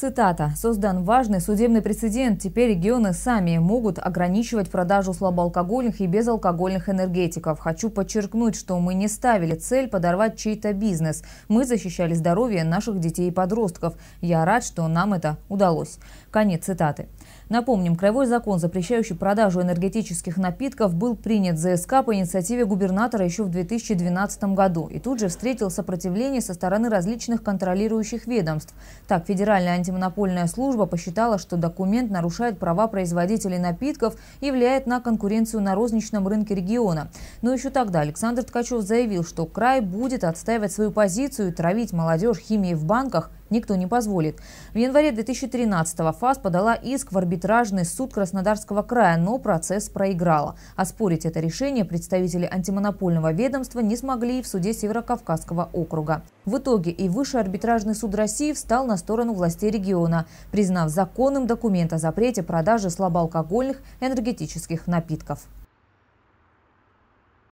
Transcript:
Цитата. «Создан важный судебный прецедент. Теперь регионы сами могут ограничивать продажу слабоалкогольных и безалкогольных энергетиков. Хочу подчеркнуть, что мы не ставили цель подорвать чей-то бизнес. Мы защищали здоровье наших детей и подростков. Я рад, что нам это удалось». Конец цитаты. Напомним, краевой закон, запрещающий продажу энергетических напитков, был принят ЗСК по инициативе губернатора еще в 2012 году и тут же встретил сопротивление со стороны различных контролирующих ведомств. Так, Федеральная антимонопольная антимонопольная служба посчитала, что документ нарушает права производителей напитков и влияет на конкуренцию на розничном рынке региона. Но еще тогда Александр Ткачев заявил, что край будет отстаивать свою позицию и травить молодежь химией в банках – никто не позволит. В январе 2013-го ФАС подала иск в арбитражный суд Краснодарского края, но процесс проиграла. Оспорить это решение представители антимонопольного ведомства не смогли в суде Северокавказского округа. В итоге и Высший арбитражный суд России встал на сторону властей региона, признав законным документ о запрете продажи слабоалкогольных энергетических напитков.